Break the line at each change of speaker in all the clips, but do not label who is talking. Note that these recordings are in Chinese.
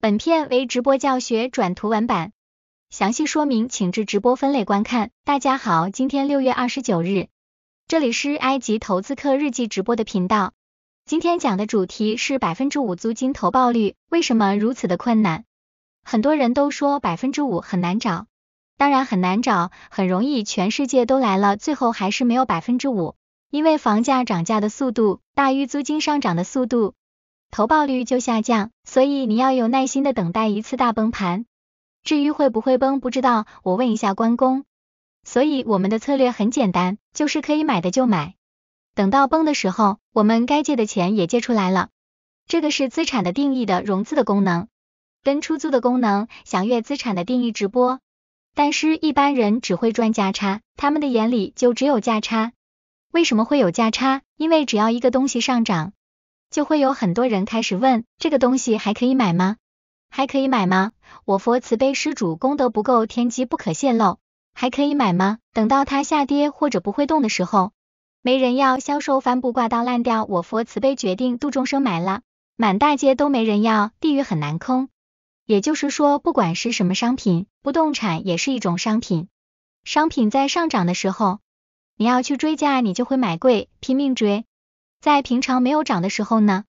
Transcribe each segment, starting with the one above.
本片为直播教学转图文版，详细说明请至直播分类观看。大家好，今天六月二十九日，这里是埃及投资客日记直播的频道。今天讲的主题是百分之五租金投报率为什么如此的困难？很多人都说百分之五很难找，当然很难找，很容易全世界都来了，最后还是没有百分之五，因为房价涨价的速度大于租金上涨的速度。投报率就下降，所以你要有耐心的等待一次大崩盘。至于会不会崩，不知道，我问一下关公。所以我们的策略很简单，就是可以买的就买。等到崩的时候，我们该借的钱也借出来了。这个是资产的定义的融资的功能，跟出租的功能。享悦资产的定义直播，但是，一般人只会赚价差，他们的眼里就只有价差。为什么会有价差？因为只要一个东西上涨。就会有很多人开始问，这个东西还可以买吗？还可以买吗？我佛慈悲，施主功德不够，天机不可泄露，还可以买吗？等到它下跌或者不会动的时候，没人要，销售帆布挂到烂掉，我佛慈悲，决定度众生买了，满大街都没人要，地狱很难空。也就是说，不管是什么商品，不动产也是一种商品。商品在上涨的时候，你要去追价，你就会买贵，拼命追。在平常没有涨的时候呢，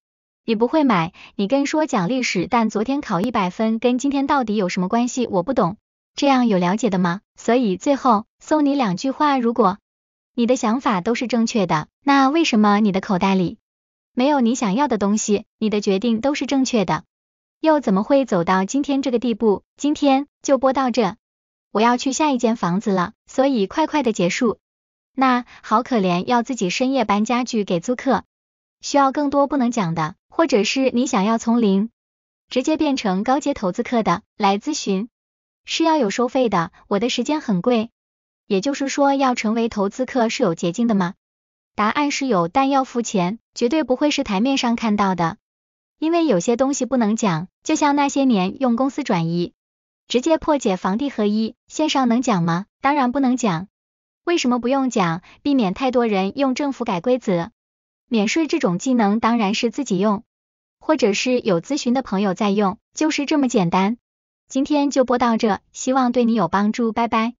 你不会买。你跟说讲历史，但昨天考一百分，跟今天到底有什么关系？我不懂，这样有了解的吗？所以最后送你两句话：如果你的想法都是正确的，那为什么你的口袋里没有你想要的东西？你的决定都是正确的，又怎么会走到今天这个地步？今天就播到这，我要去下一间房子了，所以快快的结束。那好可怜，要自己深夜搬家具给租客，需要更多不能讲的，或者是你想要从零直接变成高阶投资客的来咨询，是要有收费的，我的时间很贵。也就是说，要成为投资客是有捷径的吗？答案是有，但要付钱，绝对不会是台面上看到的，因为有些东西不能讲，就像那些年用公司转移，直接破解房地合一，线上能讲吗？当然不能讲。为什么不用讲？避免太多人用政府改规则、免税这种技能，当然是自己用，或者是有咨询的朋友在用，就是这么简单。今天就播到这，希望对你有帮助，拜拜。